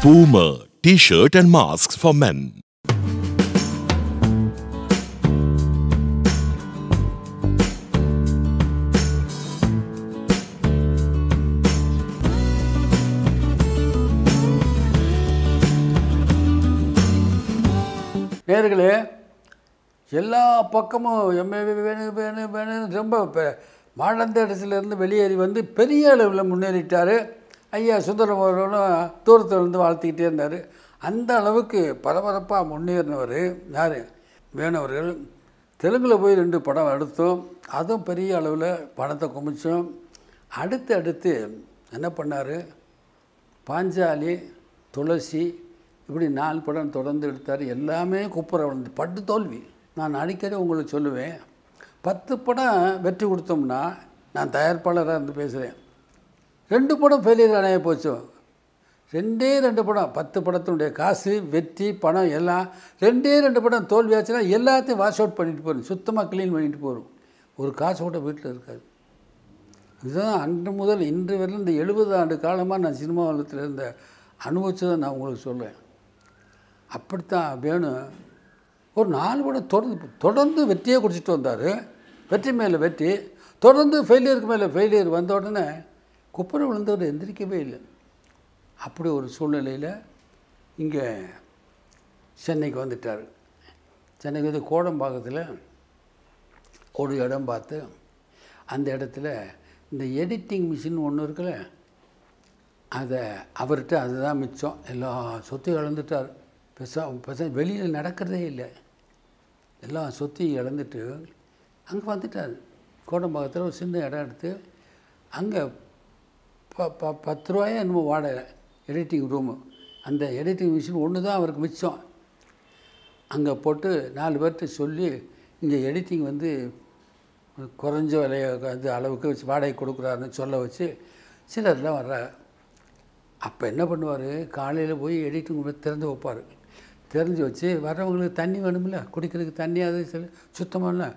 Puma, T-shirt and masks for men. நேர்களே எல்லா பக்கமும் எம்ஏ வேணும் வேணும் வேணும்னு ரொம்ப வாழ்ந்த இடத்துலேருந்து வெளியேறி வந்து பெரிய அளவில் முன்னேறிட்டார் ஐயா தூரத்தில் தூரத்துலேருந்து வாழ்த்திக்கிட்டே இருந்தார் அந்த அளவுக்கு பரபரப்பாக முன்னேறினவர் யார் வேணவர்கள் தெலுங்கில் போய் ரெண்டு படம் எடுத்தோம் அதுவும் பெரிய அளவில் பணத்தை குமிச்சோம் அடுத்து அடுத்து என்ன பண்ணார் பாஞ்சாலி துளசி இப்படி நாலு படம் தொடர்ந்து எடுத்தார் எல்லாமே குப்புற வளர்ந்து பட்டு தோல்வி நான் அடிக்கடி உங்களுக்கு சொல்லுவேன் பத்து படம் வெற்றி கொடுத்தோம்னா நான் தயாரிப்பாளராக இருந்து பேசுகிறேன் ரெண்டு படம் ஃபெயிலியர் அடைய போச்சு ரெண்டே ரெண்டு படம் பத்து படத்தினுடைய காசு வெற்றி பணம் எல்லாம் ரெண்டே ரெண்டு படம் தோல்வியாச்சுன்னா எல்லாத்தையும் வாஷ் அவுட் பண்ணிட்டு போகிறோம் சுத்தமாக க்ளீன் பண்ணிட்டு போகிறோம் ஒரு காசு கூட வீட்டில் இருக்காது இதுதான் அன்று முதல் இன்று வரையிலும் இந்த எழுபது ஆண்டு காலமாக நான் சினிமா வளத்தில் இருந்த தான் நான் உங்களுக்கு சொல்லுவேன் அப்படித்தான் வேணும் ஒரு நாலு கூட தொடர்ந்து தொடர்ந்து வெற்றியே குடிச்சிட்டு வந்தார் வெற்றி மேலே வெற்றி தொடர்ந்து ஃபெயிலியருக்கு மேலே ஃபெயிலியர் வந்த உடனே குப்பரை விழுந்தவர் எந்திரிக்கவே இல்லை அப்படி ஒரு சூழ்நிலையில் இங்கே சென்னைக்கு வந்துட்டார் சென்னைக்கு வந்து கோடம்பாக்கத்தில் ஒரு இடம் பார்த்து அந்த இடத்துல இந்த எடிட்டிங் மிஷின் ஒன்று இருக்குல்ல அதை அவர்கிட்ட அதுதான் மிச்சம் எல்லா சொத்தையும் இழந்துட்டார் பெருசாக பெருசாக வெளியில் நடக்கிறதே இல்லை எல்லா சொத்தையும் இழந்துட்டு அங்கே வந்துட்டார் கோடம்பாக்கத்தில் ஒரு சின்ன இடம் எடுத்து அங்கே ப ப பத்து ரூபாயே என்னமோ வாடகை எடிட்டிங் ரூமு அந்த எடிட்டிங் மிஷின் ஒன்று தான் அவருக்கு மிச்சம் அங்கே போட்டு நாலு பேர்கிட்ட சொல்லி இங்கே எடிட்டிங் வந்து குறைஞ்ச விலையாக அது அளவுக்கு வச்சு வாடகை கொடுக்குறாருன்னு சொல்ல வச்சு சிலர்லாம் வர்றாங்க அப்போ என்ன பண்ணுவார் காலையில் போய் எடிட்டிங் திறந்து வைப்பார் தெரிஞ்சு வச்சு வர்றவங்களுக்கு தண்ணி வேணும்ல குடிக்கிறதுக்கு தண்ணி அது சரி சுத்தமாக இல்லை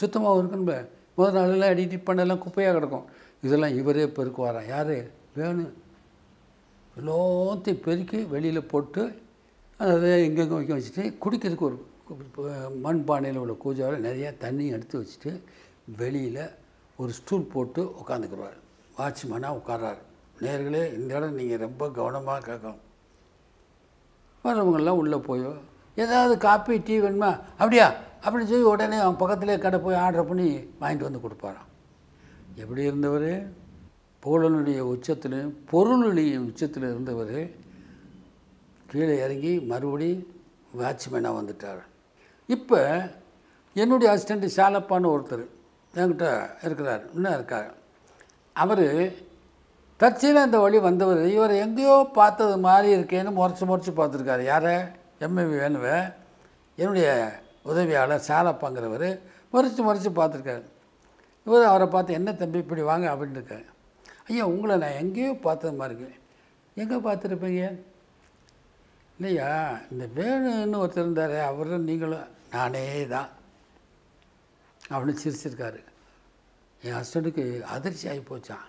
சுத்தமாக இருக்கணும்ல முதல் நாளெல்லாம் அடிக்கடி பண்ணெல்லாம் குப்பையாக கிடக்கும் இதெல்லாம் இவரே பெருக்குவாராம் யார் வேணும் எல்லாத்தையும் பெருக்கி வெளியில் போட்டு அதை எங்கெங்கே வைக்க வச்சுட்டு குடிக்கிறதுக்கு ஒரு மண் பானையில் உள்ள கூஜாவில் நிறையா தண்ணியும் எடுத்து வச்சுட்டு வெளியில் ஒரு ஸ்டூல் போட்டு உட்காந்துக்குருவார் வாட்ச்மேனாக உட்காராரு நேர்களே இந்த இடம் நீங்கள் ரொம்ப கவனமாக கேட்கணும் வர்றவங்கெல்லாம் உள்ளே போயோ ஏதாவது காப்பி டீ வேணுமா அப்படியா அப்படின்னு சொல்லி உடனே அவன் பக்கத்துலேயே கடை போய் ஆர்டர் பண்ணி வாங்கிட்டு வந்து கொடுப்பாரான் எப்படி இருந்தவர் புகழனுடைய உச்சத்தில் பொருளுடைய உச்சத்தில் இருந்தவர் கீழே இறங்கி மறுபடி வாட்ச்மேனாக வந்துட்டார் இப்போ என்னுடைய அசிஸ்டண்ட்டு சாலப்பான்னு ஒருத்தர் என்கிட்ட இருக்கிறார் இன்னும் இருக்கார் அவர் கட்சியில் அந்த வழி வந்தவர் இவர் எங்கேயோ பார்த்தது மாதிரி இருக்கேன்னு முறைச்சி முறைச்சி பார்த்துருக்காரு யார் எம்எவி வேணுவே என்னுடைய உதவியாளர் சாலப்பாங்கிறவர் முறைச்சி முறைச்சி பார்த்துருக்காரு இவர் அவரை பார்த்து என்ன தம்பி இப்படி வாங்க அப்படின்னு இருக்காரு ஐயா உங்களை நான் எங்கேயோ பார்த்தது மாதிரி இருக்கேன் எங்கே பார்த்துருப்பீங்க இல்லையா இந்த வேணுன்னு ஒருத்தர் இருந்தார் அவரும் நீங்களும் நானே தான் அப்படின்னு சிரிச்சிருக்காரு என் ஹஸ்பண்டுக்கு அதிர்ச்சி ஆகி போச்சான்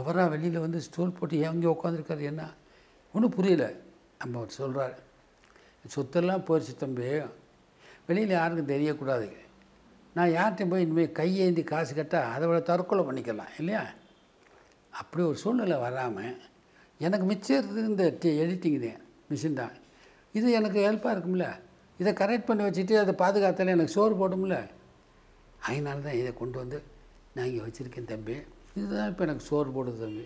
அவராக வெளியில் வந்து ஸ்டூல் போட்டு எங்கே உட்காந்துருக்காரு என்ன ஒன்றும் புரியல நம்ம அவர் சொல்கிறார் சொத்தெல்லாம் போயிடுச்சு தம்பி வெளியில் யாருக்கும் தெரியக்கூடாது நான் யார்கிட்டையும் போய் இனிமேல் கையேந்தி காசு கேட்டால் அதை விட தற்கொலை பண்ணிக்கலாம் இல்லையா அப்படி ஒரு சூழ்நிலை வராமல் எனக்கு மிச்சம் இந்த எடிட்டிங் இது மிஷின் தான் இது எனக்கு ஹெல்ப்பாக இருக்கும்ல இதை கரெக்ட் பண்ணி வச்சுட்டு அதை பாதுகாத்தாலே எனக்கு சோறு போடும்ல அதனால தான் இதை கொண்டு வந்து நான் இங்கே வச்சுருக்கேன் தம்பி இதுதான் இப்போ எனக்கு சோறு போடுது தம்பி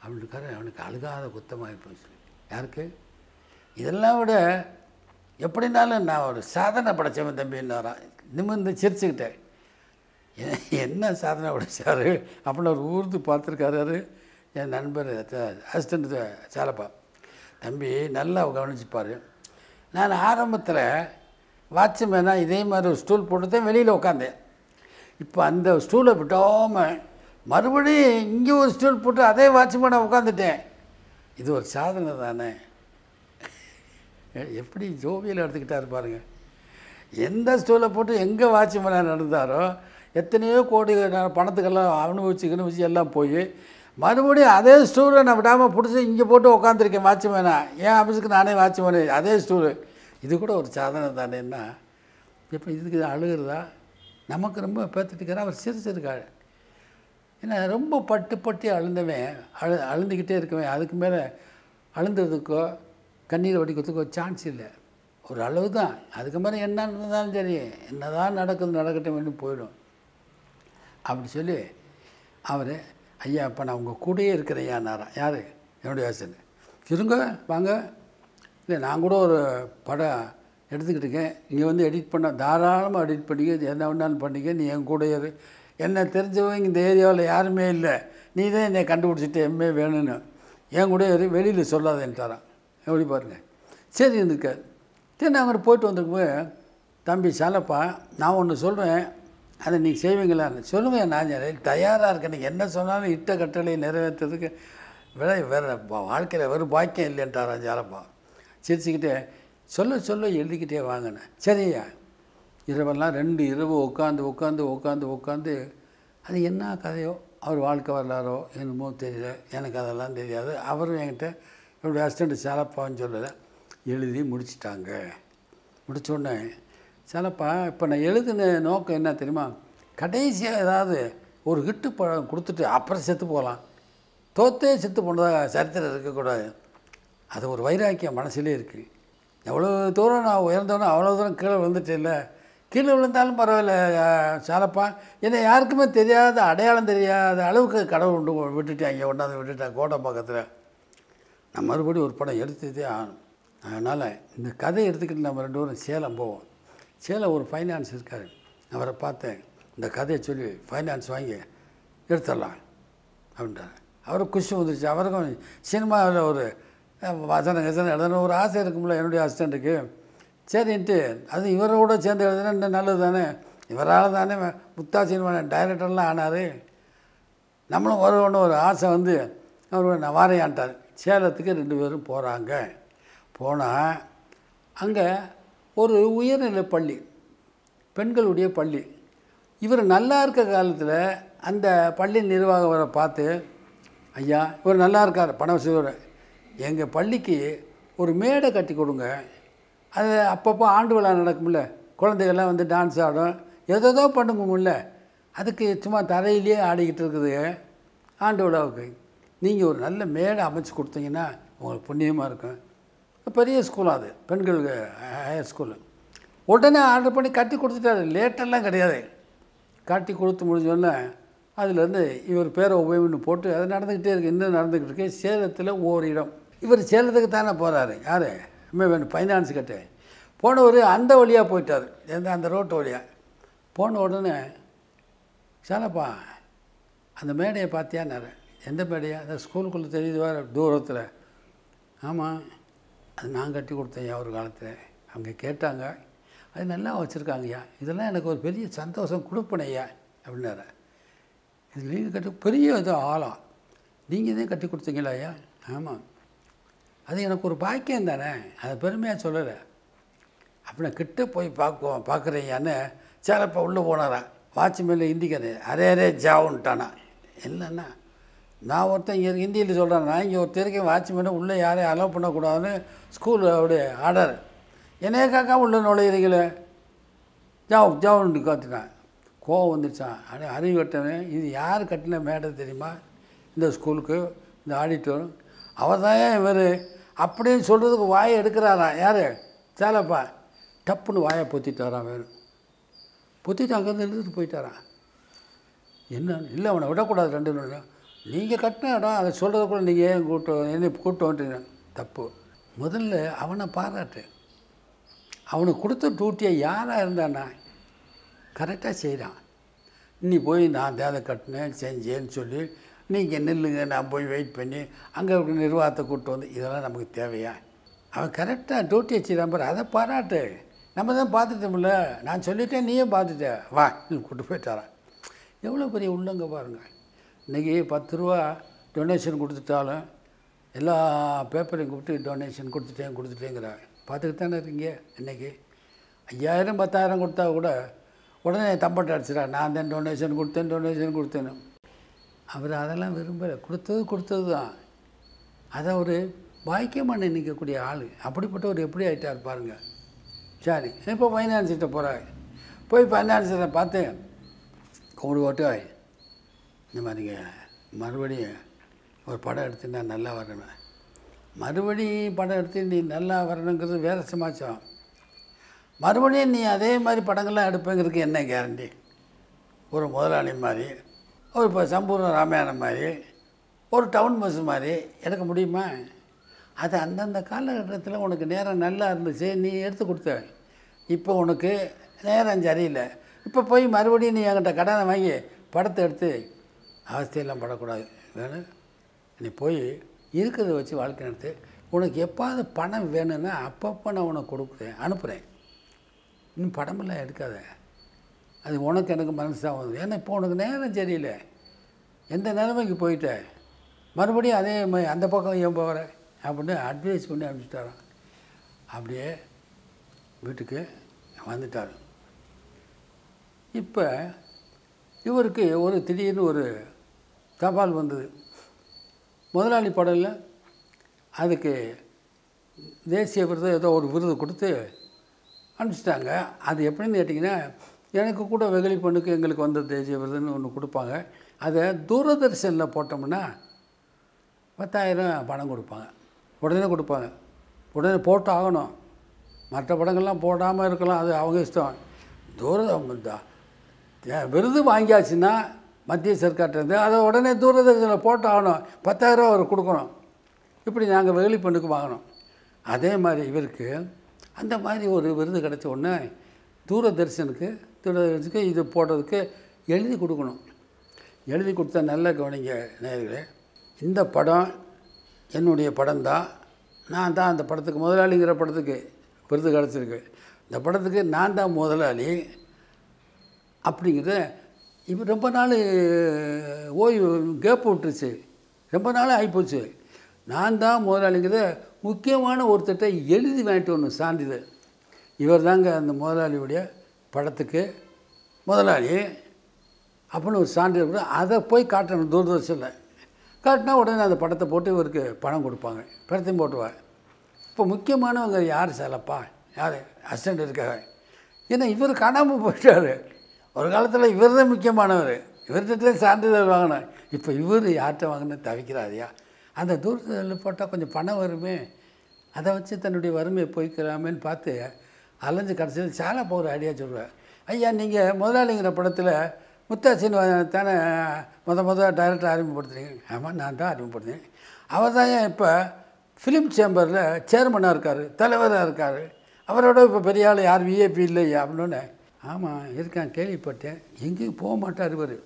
அப்படின்ட்டுக்கார அவனுக்கு அழுகாத குத்தமாக போச்சு யாருக்கு இதெல்லாம் விட எப்படினாலும் நான் ஒரு சாதனை படைத்தவன் தம்பின்னாரான் நிமிர்ந்து சிரிச்சுக்கிட்டேன் என்ன சாதனை படைச்சார் அப்படின்னு அவர் ஊர்ந்து பார்த்துருக்காரு என் நண்பர் அசிஸ்டண்ட் சாலப்பா தம்பி நல்லா கவனிச்சுப்பார் நான் ஆரம்பத்தில் வாட்ச்மேனாக இதே மாதிரி ஒரு ஸ்டூல் போட்டு தான் வெளியில் உட்காந்தேன் இப்போ அந்த ஸ்டூலை விடாமல் மறுபடியும் இங்கே ஒரு ஸ்டூல் போட்டு அதே வாட்ச்மேனை உட்காந்துட்டேன் இது ஒரு சாதனை தானே எப்படி ஜோவியில் எடுத்துக்கிட்டார் பாருங்கள் எந்த ஸ்டூலை போட்டு எங்கே வாட்ச்மேனாக நடந்தாரோ எத்தனையோ கோடி பணத்துக்கெல்லாம் அனுபவிச்சு அனுபவிச்சு எல்லாம் போய் மறுபடியும் அதே ஸ்டூலை நான் விடாமல் பிடிச்சி இங்கே போட்டு உட்காந்துருக்கேன் வாட்ச்மேனா என் ஆஃபீஸுக்கு நானே வாட்ச்மேனே அதே ஸ்டூலு இது கூட ஒரு சாதனை தானே என்ன இப்போ இதுக்கு அழுகிறதா நமக்கு ரொம்ப பேத்துட்டு இருக்கிறேன் அவர் சிரிச்சிருக்காரு ஏன்னா ரொம்ப பட்டு பட்டு அழுந்தவன் அழு அழுந்துக்கிட்டே இருக்கவன் அதுக்கு மேலே அழுந்ததுக்கோ கண்ணீர் வடிக்கிறதுக்கோ சான்ஸ் இல்லை ஒரு அளவு தான் அதுக்கு மேலே என்ன நடந்தாலும் சரி என்ன தான் நடக்குது நடக்கட்டும் போயிடும் அப்படி சொல்லி அவர் ஐயா இப்போ நான் உங்கள் கூடயே இருக்கிறேன் ஐயா நாரா யார் என்னுடைய ஆசன் இருங்க வாங்க இல்லை நான் கூட ஒரு படம் எடுத்துக்கிட்டு இருக்கேன் நீங்கள் வந்து எடிட் பண்ண தாராளமாக எடிட் பண்ணிக்க என்ன வேணாலும் பண்ணிக்க நீ என் கூட என்னை தெரிஞ்சவங்க இந்த ஏரியாவில் யாருமே இல்லை நீ தான் என்னை கண்டுபிடிச்சிட்டு எம்ஏ வேணும்னு என் கூட வெளியில் சொல்லாதேன்ட்டாரான் எப்படி பாருங்கள் சரி இருக்கார் சரி அவர் போயிட்டு வந்திருக்கும்போது தம்பி சலப்பா நான் ஒன்று சொல்கிறேன் அதை நீங்கள் செய்வீங்களான்னு சொல்லுவேன் நான் தயாராக இருக்கேன் நீங்கள் என்ன சொன்னாலும் இட்ட கட்டளையை நிறைவேற்றுறதுக்கு விட வேறு வாழ்க்கையில் வெறும் பாக்கியம் இல்லைன்ட்டாரான் ஜாலப்பா சிரிச்சுக்கிட்டே சொல்ல சொல்ல எழுதிக்கிட்டே வாங்கினேன் சரியா இரவெல்லாம் ரெண்டு இரவு உட்காந்து உட்காந்து உட்காந்து உட்காந்து அது என்ன கதையோ அவர் வாழ்க்கை வரலாறோ என்னமோ தெரியல எனக்கு அதெல்லாம் தெரியாது அவரும் என்கிட்ட என்னுடைய ஹஸ்பண்டு சிலப்பான்னு சொல்லலை எழுதி முடிச்சிட்டாங்க முடித்தோடனே சிலப்பா இப்போ நான் எழுதின நோக்கம் என்ன தெரியுமா கடைசியாக ஏதாவது ஒரு ஹிட்டு பழம் கொடுத்துட்டு அப்புறம் செத்து போகலாம் தோத்தே செத்து போனதாக சரித்திரம் இருக்கக்கூடாது அது ஒரு வைராக்கியம் மனசுலேயே இருக்குது எவ்வளோ தூரம் நான் உயர்ந்தவொன்னே அவ்வளோ தூரம் கீழே விழுந்துட்டேன் இல்லை கீழே விழுந்தாலும் பரவாயில்ல சாலப்பா என்னை யாருக்குமே தெரியாத அடையாளம் தெரியாத அளவுக்கு கடவுள் உண்டு இங்கே கொண்டாந்து விட்டுட்டேன் கோட்டை பக்கத்தில் நான் மறுபடியும் ஒரு படம் எடுத்துதே ஆகணும் அதனால் இந்த கதையை எடுத்துக்கிட்டு நம்ம ரெண்டு பேரும் சேலம் போவோம் சேலம் ஒரு ஃபைனான்ஸ் இருக்கார் அவரை பார்த்தேன் இந்த கதையை சொல்லி ஃபைனான்ஸ் வாங்கி எடுத்துடலாம் அப்படின்றார் அவருக்கு குஷி வந்துருச்சு அவருக்கும் சினிமாவில் ஒரு வசனம் கசன எழுதணும் ஒரு ஆசை இருக்கும்ல என்னுடைய அசிஸ்டண்ட்டுக்கு சரின்ட்டு அது இவரோட சேர்ந்து எழுதுனா நல்லது தானே இவரால் தானே முத்தா சினிமா டைரக்டர்லாம் ஆனார் நம்மளும் ஒரு ஒன்று ஒரு ஆசை வந்து அவர் நான் வாரையான்ட்டார் சேலத்துக்கு ரெண்டு பேரும் போகிறாங்க போனால் அங்கே ஒரு உயர்நிலை பள்ளி பெண்களுடைய பள்ளி இவர் நல்லா இருக்க காலத்தில் அந்த பள்ளி நிர்வாகவரை பார்த்து ஐயா இவர் நல்லா இருக்கார் பணம் சிவர் எங்கள் பள்ளிக்கு ஒரு மேடை கட்டி கொடுங்க அது அப்பப்போ ஆண்டு விழா நடக்கும்ல குழந்தைகள்லாம் வந்து டான்ஸ் ஆடும் எதோ பண்ணுங்கல்ல அதுக்கு சும்மா தரையிலே ஆடிக்கிட்டு இருக்குது ஆண்டு விழாவுக்கு நீங்கள் ஒரு நல்ல மேடை அமைச்சு கொடுத்தீங்கன்னா உங்களுக்கு புண்ணியமாக இருக்கும் பெரிய ஸ்கூலாக அது பெண்களுக்கு ஹையர் ஸ்கூலு உடனே ஆர்டர் பண்ணி கட்டி கொடுத்துட்டாரு லேட்டெல்லாம் கிடையாது கட்டி கொடுத்து முடிஞ்சோடனே அதுலேருந்து இவர் பேரை உபயோகம்னு போட்டு அது நடந்துக்கிட்டே இருக்குது இன்னும் நடந்துக்கிட்டு இருக்கு சேலத்தில் ஓர் இடம் இவர் சேலத்துக்கு தானே போகிறாரு யார் ஃபைனான்ஸ் கட்ட போனவர் அந்த வழியாக போயிட்டார் எந்த அந்த ரோட்டு வழியாக போன உடனே சாலப்பா அந்த மேடையை பார்த்தியா நிறைய எந்த மேடையா அந்த ஸ்கூலுக்குள்ளே தெரியுது வேறு தூரத்தில் ஆமாம் அது நான் கட்டி கொடுத்தேன் ஒரு காலத்தில் அவங்க கேட்டாங்க அது நல்லா வச்சுருக்காங்கய்யா இதெல்லாம் எனக்கு ஒரு பெரிய சந்தோஷம் கொடுப்பனையா அப்படின்னாரு இது நீங்கள் கட்டி பெரிய இது ஆளாக நீங்கள் இதே கட்டி கொடுத்தீங்களா ஐயா ஆமாம் அது எனக்கு ஒரு பாக்கியம் தானே அது பெருமையாக சொல்லலை அப்படின்னா கிட்ட போய் பார்க்குவோம் பார்க்குறீங்கன்னு சேரப்பா உள்ளே போனாரான் வாட்ச்மேனில் ஹிந்திக்காரன் அரே அரே ஜாவுன்ட்டானா இல்லைண்ணா நான் ஒருத்தன் இங்கே ஹிந்தியில் சொல்கிறேன்னா இங்கே ஒரு தெருக்கே வாட்ச்மேனை உள்ளே யாரையும் அலோவ் பண்ணக்கூடாதுன்னு ஸ்கூல் அவருடைய ஆர்டர் என்னைய காக்கா உள்ள நுழையிறீங்களே ஜாவ் ஜாவுன்ட்டு காத்துட்டான் கோவம் வந்துருச்சான் அப்படியே அறிவு கட்டினேன் இது யார் கட்டின மேடம் தெரியுமா இந்த ஸ்கூலுக்கு இந்த ஆடிட்டோரும் அவர் தான் இவர் அப்படின்னு சொல்கிறதுக்கு வாயை எடுக்கிறாராம் யார் சேலப்பா டப்புன்னு வாயை பொத்திட்டு வரான் வேணும் பொத்திட்டு அங்கேருந்து எழுந்துட்டு போயிட்டாரான் என்ன இல்லை அவனை விடக்கூடாது ரெண்டு நிமிடம் நீங்கள் கட்டின இடம் அதை கூட நீங்கள் ஏன் கூட்டம் என்னை கூட்டம்ன்றீங்க தப்பு முதல்ல அவனை பாராட்டு அவனுக்கு கொடுத்த டூட்டியை யாராக இருந்தானா கரெக்டாக செய்கிறான் நீ போய் நான் தேவை கட்டினேன் செஞ்சேன்னு சொல்லி நீங்கள் நில்லுங்க நான் போய் வெயிட் பண்ணி அங்கே இருக்கிற நிர்வாகத்தை கூப்பிட்டு வந்து இதெல்லாம் நமக்கு தேவையா அவன் கரெக்டாக டூட்டி டியூட்டி நம்பர் அதை பாராட்டு நம்ம தான் பார்த்துட்டோம்ல நான் சொல்லிட்டேன் நீயே பார்த்துட்ட வா கூப்பிட்டு போயிட்டாரான் எவ்வளோ பெரிய உள்ளங்க பாருங்கள் இன்றைக்கி பத்து ரூபா டொனேஷன் கொடுத்துட்டாலும் எல்லா பேப்பரையும் கூப்பிட்டு டொனேஷன் கொடுத்துட்டேன் கொடுத்துட்டேங்கிறாங்க பார்த்துக்கிட்டு தானே இருக்கீங்க இன்றைக்கி ஐயாயிரம் பத்தாயிரம் கொடுத்தா கூட உடனே தம்பட்டை அடிச்சிடா நான் தான் டொனேஷன் கொடுத்தேன் டொனேஷன் கொடுத்தேன்னு அவர் அதெல்லாம் விரும்பலை கொடுத்தது கொடுத்தது தான் அதை அவர் பாக்கியமான நிற்கக்கூடிய ஆள் அப்படிப்பட்டவர் எப்படி ஆகிட்டார் பாருங்கள் சரி இப்போ ஃபைனான்ஸ்கிட்ட போகிறாரு போய் ஃபைனான்ஸரை பார்த்து ஒரு ஓட்டு இந்த மாதிரிங்க மறுபடியும் ஒரு படம் எடுத்துன்னா நல்லா வரணும் மறுபடியும் படம் எடுத்து நீ நல்லா வரணுங்கிறது வேறு சமாச்சாரம் மறுபடியும் நீ அதே மாதிரி படங்கள்லாம் எடுப்பேங்கிறதுக்கு என்ன கேரண்டி ஒரு முதலாளி மாதிரி ஒரு இப்போ சம்பூர்ண ராமாயணம் மாதிரி ஒரு டவுன் பஸ் மாதிரி எனக்கு முடியுமா அது அந்தந்த காலகட்டத்தில் உனக்கு நேரம் நல்லா இருந்துச்சு நீ எடுத்து கொடுத்த இப்போ உனக்கு நேரம் சரியில்லை இப்போ போய் மறுபடியும் நீ என்கிட்ட கடனை வாங்கி படத்தை எடுத்து அவஸ்தையெல்லாம் படக்கூடாது வேணும் நீ போய் இருக்கிறத வச்சு வாழ்க்கை நடத்து உனக்கு எப்பாவது பணம் வேணும்னா அப்பப்போ நான் உனக்கு கொடுக்குறேன் அனுப்புகிறேன் இன்னும் படமெல்லாம் எடுக்காத அது உனக்கு எனக்கு மனசாகுது ஏன்னா இப்போ உனக்கு நேரம் சரியில்லை எந்த நிலைமைக்கு போயிட்ட மறுபடியும் அதே அந்த பக்கம் ஏன் போகிற அப்படின்னு அட்வைஸ் பண்ணி அனுப்பிச்சிட்டாரான் அப்படியே வீட்டுக்கு வந்துட்டார் இப்போ இவருக்கு ஒரு திடீர்னு ஒரு தபால் வந்தது முதலாளி படலில் அதுக்கு தேசிய விருது ஏதோ ஒரு விருது கொடுத்து அனுப்பிச்சிட்டாங்க அது எப்படின்னு கேட்டிங்கன்னா எனக்கு கூட வெகுளி பண்ணுக்கு எங்களுக்கு வந்த தேசிய விருதுன்னு ஒன்று கொடுப்பாங்க அதை தூரதர்ஷனில் போட்டோம்னா பத்தாயிரம் பணம் கொடுப்பாங்க உடனே கொடுப்பாங்க உடனே போட்டு ஆகணும் மற்ற படங்கள்லாம் போடாமல் இருக்கலாம் அது அவங்க இஷ்டம் தூர விருது வாங்கியாச்சுன்னா மத்திய சர்க்கார்ட்டேருந்து அதை உடனே தூரதர்ஷனில் போட்டு ஆகணும் பத்தாயிரரூவா அவர் கொடுக்கணும் இப்படி நாங்கள் வெகுளி பெண்ணுக்கு வாங்கினோம் அதே மாதிரி இவருக்கு அந்த மாதிரி ஒரு விருது கிடச்ச உடனே தூரதர்ஷனுக்கு திருநகரத்துக்கு இது போடுறதுக்கு எழுதி கொடுக்கணும் எழுதி கொடுத்தா நல்ல கவனிங்க நேர்களே இந்த படம் என்னுடைய படம் தான் நான் தான் அந்த படத்துக்கு முதலாளிங்கிற படத்துக்கு விருது கிடச்சிருக்கு இந்த படத்துக்கு நான் தான் முதலாளி அப்படிங்கிறத இப்போ ரொம்ப நாள் ஓய்வு கேப் விட்டுருச்சு ரொம்ப நாள் ஆகிப்போச்சு நான் தான் முதலாளிங்கிறத முக்கியமான ஒருத்தட்ட எழுதி வாங்கிட்டு வரணும் சான்றிதழ் இவர் தாங்க அந்த முதலாளியுடைய படத்துக்கு முதலாளி அப்படின்னு ஒரு சான்றிதழ் கூட அதை போய் காட்டணும் தூர்தர்ஷனில் காட்டினா உடனே அந்த படத்தை போட்டு இவருக்கு பணம் கொடுப்பாங்க படத்தையும் போட்டுவார் இப்போ முக்கியமானவங்க யார் சேலப்பா யார் அசிஸ்டண்ட் இருக்காங்க ஏன்னா இவர் காணாமல் போயிட்டார் ஒரு காலத்தில் இவர் தான் முக்கியமானவர் இவர்கிட்ட சான்றிதழ் வாங்கினேன் இப்போ இவர் யார்கிட்ட வாங்கினு தவிக்கிறாரியா அந்த தூரத்தில் போட்டால் கொஞ்சம் பணம் வருமே அதை வச்சு தன்னுடைய வறுமையை போய்க்கலாமேன்னு பார்த்து அலைஞ்சு கடைசியில் சேலை போகிற ஐடியா சொல்லுவேன் ஐயா நீங்கள் முதலாளிங்கிற படத்தில் முத்தா தானே முத முத டைரக்டர் அறிமுகப்படுத்துறீங்க ஆமாம் நான் தான் அறிமுகப்படுத்தினேன் அவர் தான் ஏன் இப்போ ஃபிலிம் சேம்பரில் சேர்மனாக இருக்கார் தலைவராக இருக்கார் அவரோட இப்போ பெரிய ஆள் யார் விஏபி இல்லையா அப்படின்னு ஆமாம் இருக்கான் கேள்விப்பட்டேன் எங்கேயும் போக மாட்டார் இவர்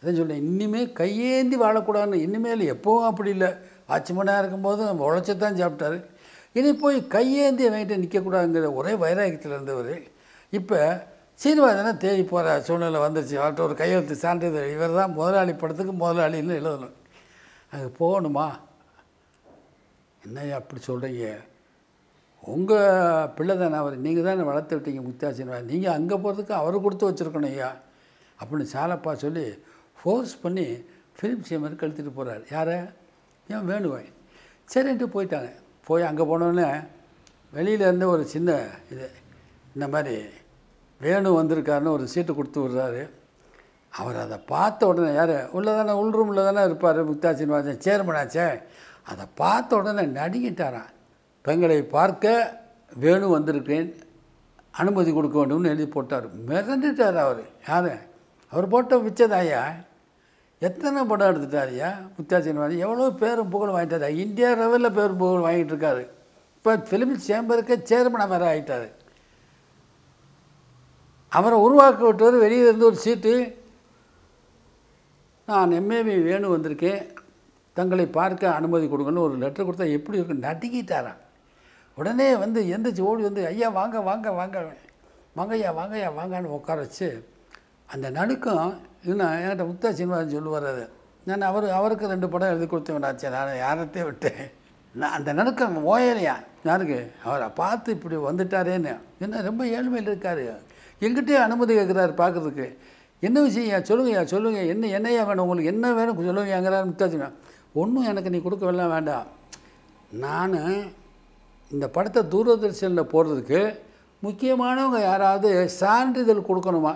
அதான் சொல்கிறேன் இனிமேல் கையேந்தி வாழக்கூடாதுன்னு இனிமேல் எப்போவும் அப்படி இல்லை ஆட்சி மணியாக இருக்கும்போது நம்ம உழைச்சி தான் சாப்பிட்டாரு இனி போய் கையேந்தி வாங்கிட்டு நிற்கக்கூடாதுங்கிற ஒரே வைராகியத்தில் இருந்தவர் இப்போ சீனிவாசனை தேடி போகிற சூழ்நிலை வந்துருச்சு அவர்கிட்ட ஒரு கையெழுத்து சான்றிதழ் இவர் தான் முதலாளி படத்துக்கு முதலாளின்னு எழுதணும் அங்கே போகணுமா என்னையா அப்படி சொல்கிறீங்க உங்கள் பிள்ளை தானே அவர் நீங்கள் தானே வளர்த்து விட்டீங்க முத்தா சீனிவாசன் நீங்கள் அங்கே போகிறதுக்கு அவர் கொடுத்து வச்சுருக்கணும் ஐயா அப்படின்னு சாலப்பா சொல்லி ஃபோர்ஸ் பண்ணி ஃபிலிம் சேமருக்கு கழுத்துட்டு போகிறார் யாரை ஏன் வேணுவேன் சரின்ட்டு போயிட்டாங்க போய் அங்கே போனோடனே வெளியிலேருந்து ஒரு சின்ன இது இந்த மாதிரி வேணு வந்திருக்காருன்னு ஒரு சீட்டு கொடுத்து விடுறாரு அவர் அதை பார்த்த உடனே யார் உள்ளே தானே உள் ரூமில் தானே இருப்பார் முக்தா சீனிவாசன் சேர்மனாச்சே அதை பார்த்த உடனே நடுங்கிட்டாரான் பெண்களை பார்க்க வேணு வந்திருக்கேன் அனுமதி கொடுக்க வேண்டும்னு எழுதி போட்டார் மிதந்துட்டார் அவர் யார் அவர் போட்ட விச்சதாயா எத்தனை படம் எடுத்துட்டாரியா முத்தா சினிமாரி எவ்வளோ பேரும் புகழ் வாங்கிட்டார் இந்தியா லெவலில் பேரும் புகழ் வாங்கிட்டு இருக்காரு இப்போ ஃபிலிம் சேம்பருக்கே சேர்மனாக வேறு ஆகிட்டார் அவரை உருவாக்க விட்டவர் வெளியே இருந்து ஒரு சீட்டு நான் எம்ஏவி வேணு வந்திருக்கேன் தங்களை பார்க்க அனுமதி கொடுங்கன்னு ஒரு லெட்டர் கொடுத்தா எப்படி இருக்கு நடுக்கிட்டாரான் உடனே வந்து எந்திரிச்சு ஓடி வந்து ஐயா வாங்க வாங்க வாங்க வாங்கய்யா வாங்கய்யா வாங்கன்னு உட்கார வச்சு அந்த நடுக்கம் இல்லைண்ணா என்கிட்ட முக்தா சீனிவாசன் சொல்லுவார் அது நான் அவர் அவருக்கு ரெண்டு படம் எழுதி கொடுத்தேன் விடாச்சு நான் யாரத்தையும் விட்டேன் நான் அந்த நடுக்கம் ஓயலையா யாருக்கு அவரை பார்த்து இப்படி வந்துட்டாரேன்னு என்ன ரொம்ப ஏழ்மையில் இருக்கார் எங்கிட்டே அனுமதி கேட்குறாரு பார்க்குறதுக்கு என்ன விஷயம்யா சொல்லுங்கய்யா சொல்லுங்கள் என்ன என்னையா வேணும் உங்களுக்கு என்ன வேணும் சொல்லுங்கயாங்கிறார் முத்தாச்சுனா ஒன்றும் எனக்கு நீ கொடுக்க வேண்டாம் வேண்டாம் நான் இந்த படத்தை தூரதர்ஷனில் போடுறதுக்கு முக்கியமானவங்க யாராவது சான்றிதழ் கொடுக்கணுமா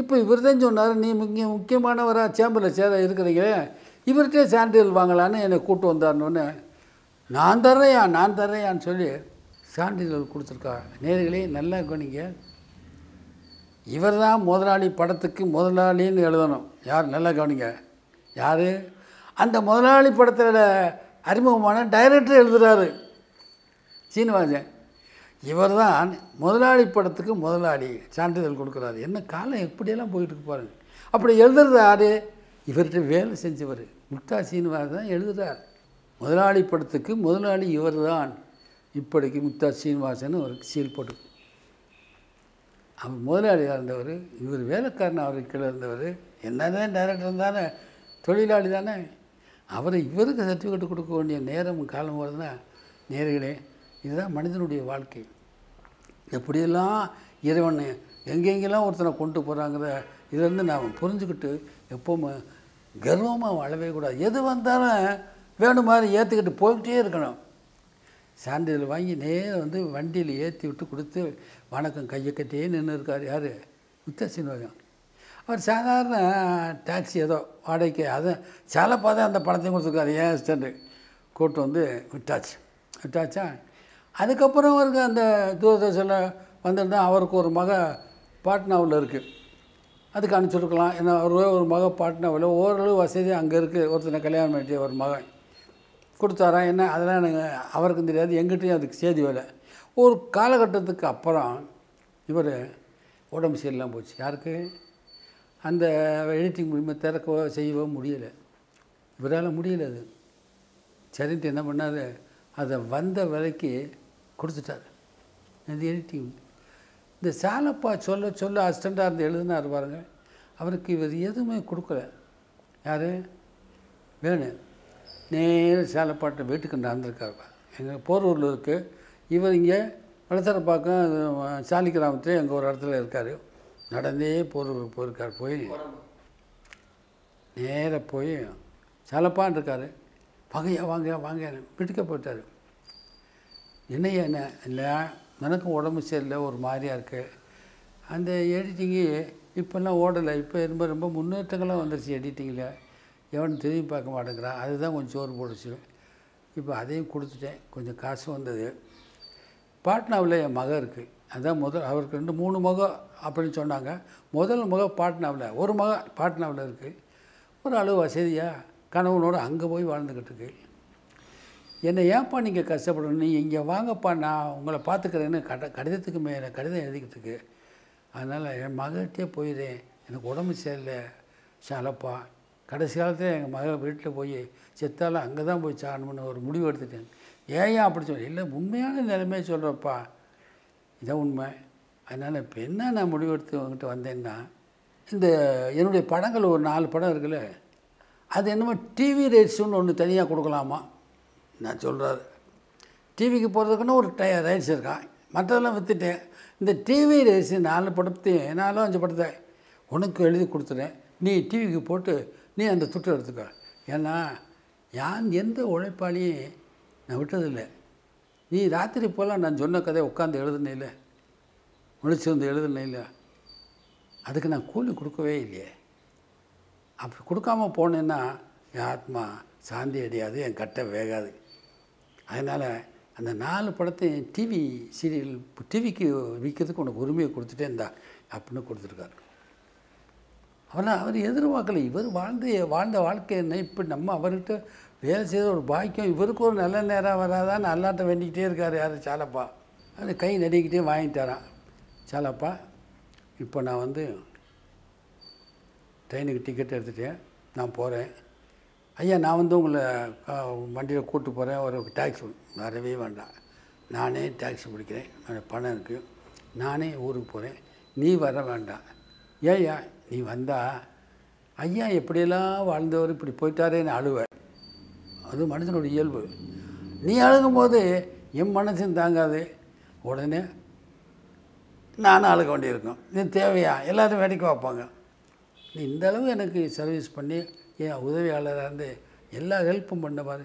இப்போ இவர் தான் சொன்னார் நீ முக்கிய முக்கியமானவராக சேம்பரில் சேர இருக்கிறீங்களே இவர்கிட்டே சான்றிதழ் வாங்கலான்னு என்னை கூட்டு வந்தார்னு நான் தர்றையா நான் தர்றையான்னு சொல்லி சான்றிதழ் கொடுத்துருக்கா நேர்களே நல்லா கவனிங்க இவர் தான் முதலாளி படத்துக்கு முதலாளின்னு எழுதணும் யார் நல்லா கவனிங்க யார் அந்த முதலாளி படத்தில் அறிமுகமான டைரக்டர் எழுதுகிறாரு சீனிவாசன் இவர் தான் முதலாளி படத்துக்கு முதலாளி சான்றிதழ் கொடுக்குறாரு என்ன காலம் எப்படியெல்லாம் போயிட்டு பாருங்க அப்படி எழுதுறது யாரு இவர்கிட்ட வேலை செஞ்சவர் முக்தா சீனிவாஸ் தான் எழுதுகிறார் முதலாளி படத்துக்கு முதலாளி இவர் தான் இப்படிக்கு முக்தா சீனிவாசன் அவருக்கு சீல் போட்டு அவர் முதலாளியாக இருந்தவர் இவர் வேலைக்காரன் அவருக்கு கீழே இருந்தவர் தான் டைரக்டர் தானே தொழிலாளி தானே அவரை இவருக்கு சர்டிஃபிகேட் கொடுக்க வேண்டிய நேரம் காலம் வருதுன்னா நேர்களே இதுதான் மனிதனுடைய வாழ்க்கை எப்படியெல்லாம் இறைவனை எங்கெங்கெல்லாம் ஒருத்தனை கொண்டு போகிறாங்கிற இதுலேருந்து நான் புரிஞ்சுக்கிட்டு எப்போவுமே கர்வமாக வாழவே கூடாது எது வந்தாலும் வேணும் மாதிரி ஏற்றுக்கிட்டு போய்கிட்டே இருக்கணும் சான்றிதழ் வாங்கி நேரம் வந்து வண்டியில் ஏற்றி விட்டு கொடுத்து வணக்கம் கையை கட்டியே நின்று இருக்கார் யார் முத்தசின் அவர் சாதாரண டாக்ஸி ஏதோ வாடகைக்கு அதை பார்த்தா அந்த படத்தையும் கொடுத்துருக்காரு ஏன் ஸ்டாண்டு கூட்டு வந்து விட்டாச்சு விட்டாச்சா அதுக்கப்புறம் அவருக்கு அந்த தூரதர்ஷனில் வந்திருந்தால் அவருக்கு ஒரு மக பாட்னாவில் இருக்குது அதுக்கு அனுப்பிச்சுருக்கலாம் ஏன்னா அவர் ஒரு மக பாட்னாவில் ஓரளவு வசதி அங்கே இருக்குது ஒருத்தனை கல்யாணம் பண்ணி ஒரு மகன் கொடுத்தாராம் என்ன அதெல்லாம் எனக்கு அவருக்கும் தெரியாது எங்கிட்டையும் அதுக்கு செய்தி வேலை ஒரு காலகட்டத்துக்கு அப்புறம் இவர் உடம்பு சரியில்லாம் போச்சு யாருக்கு அந்த எடிட்டிங் மூலிமா திறக்கவோ செய்யவோ முடியலை இவரால் முடியலை அது சரின்ட்டு என்ன பண்ணார் அதை வந்த விலைக்கு கொடுத்துட்டார் அது எடிட்டிங் இந்த சாலப்பா சொல்ல சொல்ல அசிஸ்டண்ட்டாக இருந்து எழுதுனார் பாருங்க அவருக்கு இவர் எதுவுமே கொடுக்கல யார் வேணு நேரம் சேலப்பாட்டை வீட்டுக்கு நடந்திருக்காருப்பா எங்கள் போரூரில் இருக்குது இவர் இங்கே வளர்த்தரப்பாக்கம் சாலி கிராமத்தில் எங்கள் ஒரு இடத்துல இருக்கார் நடந்தே போரூருக்கு போயிருக்கார் போய் நேராக போய் சேலப்பான் இருக்கார் பகையாக வாங்க வாங்க வீட்டுக்கே போயிட்டார் என்னையா என்ன இல்லை எனக்கும் உடம்பு சரியில்லை ஒரு மாதிரியாக இருக்குது அந்த எடிட்டிங்கு இப்போல்லாம் ஓடலை இப்போ ரொம்ப ரொம்ப முன்னேற்றங்களாக வந்துருச்சு எடிட்டிங்கில் எவனும் திரும்பி பார்க்க மாட்டேங்கிறான் அதுதான் கொஞ்சம் சோறு போடுச்சு இப்போ அதையும் கொடுத்துட்டேன் கொஞ்சம் காசு வந்தது பாட்னாவில் என் மக இருக்குது அதுதான் முதல் அவருக்கு ரெண்டு மூணு முகம் அப்படின்னு சொன்னாங்க முதல் முகம் பாட்னாவில் ஒரு முகம் பாட்னாவில் இருக்குது ஒரு அளவு வசதியாக கணவனோடு அங்கே போய் வாழ்ந்துக்கிட்டு இருக்கு என்னை ஏன்ப்பா நீங்கள் கஷ்டப்படணும் நீ இங்கே வாங்கப்பா நான் உங்களை பார்த்துக்கிறேன்னு கட கடிதத்துக்கு மேலே கடிதம் எழுதிக்கிட்டுருக்கு அதனால் என் மகிட்டே போயிடுறேன் எனக்கு உடம்பு சரியில்லை சலப்பா கடைசி காலத்தில் எங்கள் மக வீட்டில் போய் செத்தாலும் அங்கே தான் போய் சாகணும்னு ஒரு முடிவு எடுத்துட்டேன் ஏன் அப்படி சொல்ல இல்லை உண்மையான நிலைமையை சொல்கிறப்பா இதான் உண்மை அதனால் இப்போ என்ன நான் முடிவெடுத்து வந்துட்டு வந்தேன்னா இந்த என்னுடைய படங்கள் ஒரு நாலு படம் இருக்குல்ல அது என்னமோ டிவி ரேட்ஸுன்னு ஒன்று தனியாக கொடுக்கலாமா நான் சொல்கிறாரு டிவிக்கு போகிறதுக்குன்னு ஒரு டை ரைட்ஸ் இருக்கான் மற்றதெல்லாம் விற்றுட்டேன் இந்த டிவி ரைட்ஸு நாலு படத்தையும் நாலும் அஞ்சு படத்தை உனக்கு எழுதி கொடுத்துறேன் நீ டிவிக்கு போட்டு நீ அந்த துட்டு எடுத்துக்க ஏன்னா யான் எந்த உழைப்பாளியும் நான் விட்டதில்லை நீ ராத்திரி போல் நான் சொன்ன கதையை உட்காந்து எழுதுனில்ல முழிச்சு வந்து எழுதுனில்ல அதுக்கு நான் கூலி கொடுக்கவே இல்லையே அப்படி கொடுக்காமல் போனேன்னா என் ஆத்மா சாந்தி அடையாது என் கட்டை வேகாது அதனால் அந்த நாலு படத்தையும் டிவி சீரியல் டிவிக்கு விற்கிறதுக்கு உனக்கு உரிமையை கொடுத்துட்டே இருந்தா அப்படின்னு கொடுத்துருக்காரு அவனால் அவர் எதிர்பார்க்கலை இவர் வாழ்ந்த வாழ்ந்த வாழ்க்கை என்ன இப்போ நம்ம அவர்கிட்ட வேலை செய்த ஒரு பாக்கியம் இவருக்கும் ஒரு நல்ல நேரம் வராதான்னு அல்லாட்ட வேண்டிக்கிட்டே இருக்கார் யார் சாலப்பா அது கை நடிக்கிட்டே வாங்கிட்டாரான் சாலப்பா இப்போ நான் வந்து ட்ரெயினுக்கு டிக்கெட் எடுத்துகிட்டேன் நான் போகிறேன் ஐயா நான் வந்து உங்களை வண்டியில் கூப்பிட்டு போகிறேன் ஒரு டேக்ஸி வரவே வேண்டாம் நானே டாக்ஸி பிடிக்கிறேன் பணம் இருக்குது நானே ஊருக்கு போகிறேன் நீ வர வேண்டாம் ஏயா நீ வந்தால் ஐயா எப்படியெல்லாம் வாழ்ந்தவர் இப்படி போயிட்டாரேன்னு அழுவேன் அது மனுஷனோட இயல்பு நீ அழுகும்போது என் மனசும் தாங்காது உடனே நானும் அழுக வேண்டியிருக்கோம் இது தேவையா எல்லோரும் வேடிக்கை வைப்பாங்க நீ இந்தளவு எனக்கு சர்வீஸ் பண்ணி ஏன் உதவியாளராக இருந்து எல்லா ஹெல்ப்பும் பண்ண பாரு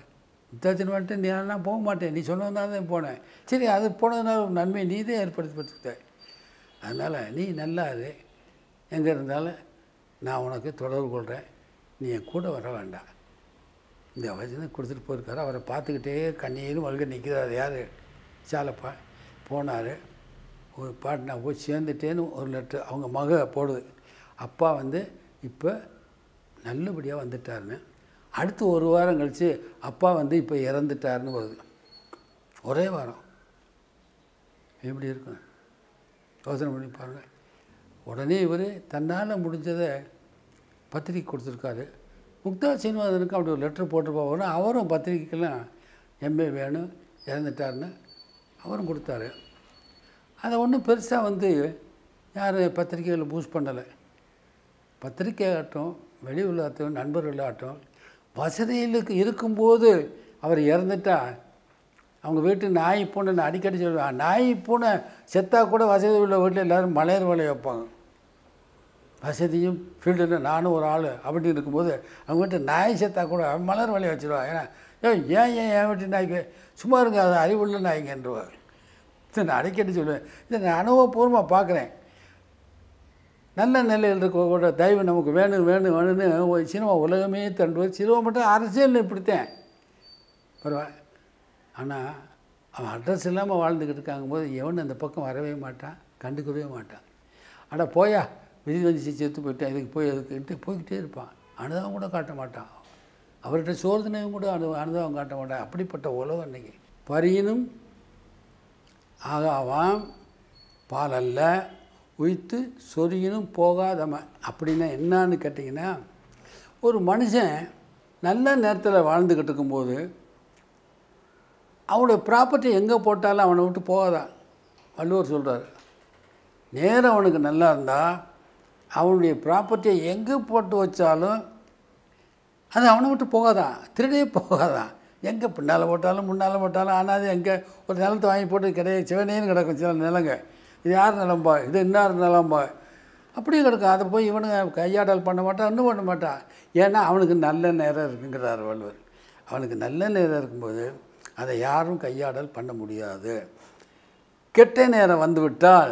முத்தாச்சின் வந்துட்டு நீ நான் போக மாட்டேன் நீ சொன்னதுனால தான் போனேன் சரி அது போனதுனால ஒரு நன்மை நீ தான் ஏற்படுத்தப்பட்டுக்கிட்ட அதனால் நீ நல்லா இரு எங்கே இருந்தாலும் நான் உனக்கு தொடர்பு கொள்கிறேன் நீ என் கூட வர வேண்டாம் இந்த வசனம் கொடுத்துட்டு போயிருக்காரு அவரை பார்த்துக்கிட்டே கண்ணீரும் வழுக நிற்கிறார் யார் சாலப்பா போனார் ஒரு பாட்டு நான் போய் சேர்ந்துட்டேன்னு ஒரு லெட்ரு அவங்க மக போடுது அப்பா வந்து இப்போ நல்லபடியாக வந்துட்டாருன்னு அடுத்து ஒரு வாரம் கழித்து அப்பா வந்து இப்போ இறந்துட்டாருன்னு வருது ஒரே வாரம் எப்படி இருக்கும் யோசனை பண்ணி பாருங்கள் உடனே இவர் தன்னால் முடிஞ்சதை பத்திரிக்கை கொடுத்துருக்காரு முக்தா சீனிவாசனுக்கு அப்படி ஒரு லெட்ரு போட்டு போகணும் அவரும் பத்திரிக்கைக்கெல்லாம் எம்ஏ வேணும் இறந்துட்டார்னு அவரும் கொடுத்தாரு அதை ஒன்றும் பெருசாக வந்து யார் பத்திரிக்கைகளை பூஸ்ட் பண்ணலை பத்திரிக்கை ஆகட்டும் வெளி உள்ளாட்டும் நண்பர்களாகட்டும் வசதியிலுக்கு இருக்கும்போது அவர் இறந்துட்டா அவங்க வீட்டு நாய் பூனை நான் அடிக்கடி சொல்லுவேன் நாய் பூனை செத்தா கூட வசதி உள்ள வீட்டில் எல்லோரும் மலையர் வேலை வைப்பாங்க வசதியும் ஃபீல்டில் நானும் ஒரு ஆள் அப்படின்னு இருக்கும்போது அவங்க வீட்டு நாய் செத்தா கூட மலர் வேலையை வச்சுருவா ஏன்னா ஏன் ஏன் ஏன் என் வீட்டு நாய்க்கு சும்மா இருங்க அது அறிவுள்ள நாய்ங்கன்றவா நான் அடிக்கடி சொல்லுவேன் இதை நான் அனுபவபூர்வமாக பார்க்குறேன் நல்ல நிலையில் இருக்க கூட தயவு நமக்கு வேணும் வேணும் வேணும்னு சினிமா உலகமே தண்டுவது சினிமா மட்டும் அரசியல் இப்படித்தேன் பரவாயில்ல ஆனால் அவன் அட்ரஸ் இல்லாமல் வாழ்ந்துக்கிட்டு இருக்காங்க போது எவன் அந்த பக்கம் வரவே மாட்டான் கண்டுக்கவே மாட்டான் ஆனால் போயா விதி வந்து செத்து போயிட்டு இதுக்கு போய் அதுக்கிட்டு போய்கிட்டே இருப்பான் அனுதாபம் கூட காட்ட மாட்டான் அவர்கிட்ட சோதனையும் கூட அனு அனுதாபம் காட்ட மாட்டான் அப்படிப்பட்ட உலகம் இன்னைக்கு பரியினும் ஆகாவாம் பால் அல்ல உயித்து சொரியனும் போகாதம அப்படின்னா என்னான்னு கேட்டிங்கன்னா ஒரு மனுஷன் நல்ல நேரத்தில் வாழ்ந்துக்கிட்டு இருக்கும்போது அவனுடைய ப்ராப்பர்ட்டி எங்கே போட்டாலும் அவனை விட்டு போகாதான் வள்ளுவர் சொல்கிறார் நேரம் அவனுக்கு நல்லா இருந்தால் அவனுடைய ப்ராப்பர்ட்டியை எங்கே போட்டு வச்சாலும் அது அவனை விட்டு போகாதான் திருடே போகாதான் எங்கே பின்னால் போட்டாலும் முன்னால் போட்டாலும் ஆனால் அது எங்கே ஒரு நிலத்தை வாங்கி போட்டு கிடையாது சிவனேன்னு கிடக்கும் சில நிலங்க இது யார் நிலம்பா இது இன்னார் நிலம்பா அப்படி கிடக்கும் அதை போய் இவனுங்க கையாடல் பண்ண மாட்டான் இன்னும் பண்ண மாட்டான் ஏன்னா அவனுக்கு நல்ல நேரம் இருக்குங்கிறார் வள்ளுவர் அவனுக்கு நல்ல நேரம் இருக்கும்போது அதை யாரும் கையாடல் பண்ண முடியாது கெட்ட நேரம் வந்துவிட்டால்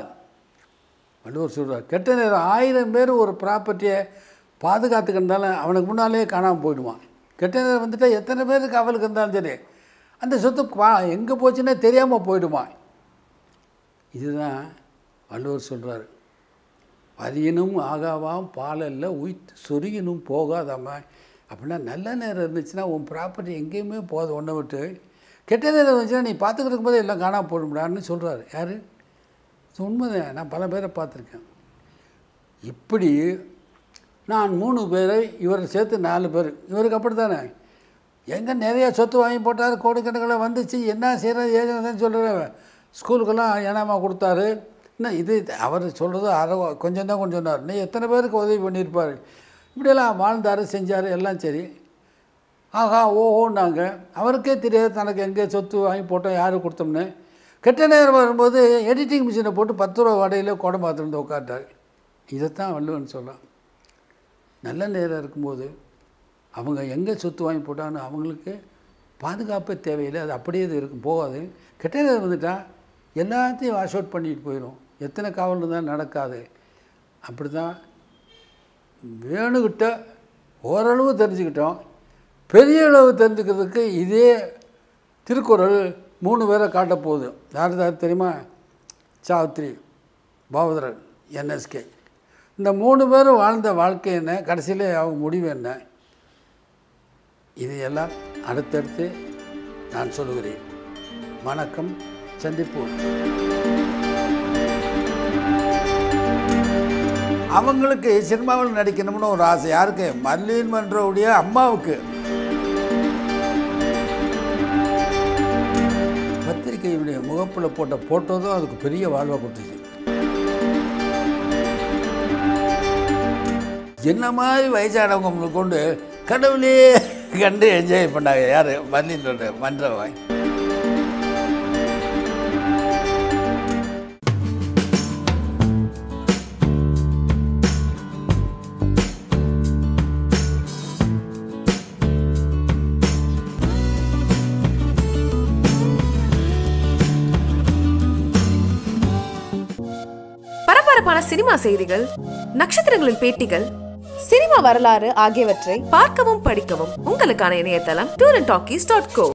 வள்ளுவர் சொல்கிறார் கெட்ட நேரம் ஆயிரம் பேர் ஒரு ப்ராப்பர்ட்டியை பாதுகாத்துக்கிருந்தாலும் அவனுக்கு முன்னாலே காணாமல் போயிடுவான் கெட்ட நேரம் வந்துட்டால் எத்தனை பேர் கவலுக்கு இருந்தாலும் சரி அந்த சொத்து பா எங்கே போச்சுன்னே தெரியாமல் போயிடுமா இதுதான் வள்ளுவர் சொல்கிறார் பதியனும் ஆகாவாம் பாலல்ல உயிர் சொருகினும் போகாதாம்மா அப்படின்னா நல்ல நேரம் இருந்துச்சுன்னா உன் ப்ராப்பர்ட்டி எங்கேயுமே போகாது ஒன்றை விட்டு கெட்ட நேரம் இருந்துச்சுன்னா நீ பார்த்துக்கிட்டு போதே எல்லாம் காணாமல் போடும்டான்னு சொல்கிறார் யார் உண்மைதான் நான் பல பேரை பார்த்துருக்கேன் இப்படி நான் மூணு பேரை இவரை சேர்த்து நாலு பேர் இவருக்கு அப்படி தானே எங்கே நிறையா சொத்து வாங்கி போட்டார் கோடிக்கணக்கில் வந்துச்சு என்ன செய்கிறது ஏஜென்ட்னு சொல்கிற ஸ்கூலுக்கெல்லாம் ஏனாமா கொடுத்தாரு என்ன இது அவர் சொல்கிறது அரை கொஞ்சம் தான் கொஞ்சம் சொன்னார் நீ எத்தனை பேருக்கு உதவி பண்ணியிருப்பார் இப்படியெல்லாம் வாழ்ந்தார் செஞ்சார் எல்லாம் சரி ஆஹா ஓஹோன்னாங்க அவருக்கே தெரியாது தனக்கு எங்கே சொத்து வாங்கி போட்டோம் யார் கொடுத்தோம்னு கெட்ட நேரம் வரும்போது எடிட்டிங் மிஷினை போட்டு பத்து ரூபா வடையில் குடம் பார்த்துருந்து உட்காட்டார் இதைத்தான் வள்ளுவன் சொல்லலாம் நல்ல நேரம் இருக்கும்போது அவங்க எங்கே சொத்து வாங்கி போட்டான்னு அவங்களுக்கு பாதுகாப்பு தேவையில்லை அது அப்படியே இது இருக்கும் போகாது கெட்ட நேரம் வந்துட்டால் எல்லாத்தையும் வாஷ் அவுட் பண்ணிட்டு போயிடும் எத்தனை காவல் இருந்தாலும் நடக்காது அப்படி தான் வேணுகிட்ட ஓரளவு தெரிஞ்சுக்கிட்டோம் பெரிய அளவு தெரிஞ்சுக்கிறதுக்கு இதே திருக்குறள் மூணு பேரை காட்டப்போகுது யார் யார் தெரியுமா சாவித்ரி பாவதரன் என்எஸ்கே இந்த மூணு பேரும் வாழ்ந்த வாழ்க்கை என்ன கடைசியில் அவங்க முடிவு என்ன இதையெல்லாம் அடுத்தடுத்து நான் சொல்லுகிறேன் வணக்கம் சந்திப்போம் அவங்களுக்கு சினிமாவில் நடிக்கணும்னு ஒரு ஆசை யாருக்கு மல்லின் மன்றோடைய அம்மாவுக்கு பத்திரிகையுடைய முகப்பில் போட்ட போட்டோ தான் அதுக்கு பெரிய வாழ்வை கொடுத்துச்சு என்ன மாதிரி வயசானவங்க கொண்டு கடவுளே கண்டு என்ஜாய் பண்ணாங்க யார் மர்லின் மன்றவாய் சினிமா செய்திகள் நட்சத்திரங்களின் பேட்டிகள் சினிமா வரலாறு ஆகியவற்றை பார்க்கவும் படிக்கவும் உங்களுக்கான இணையதளம் tour and talkies dot go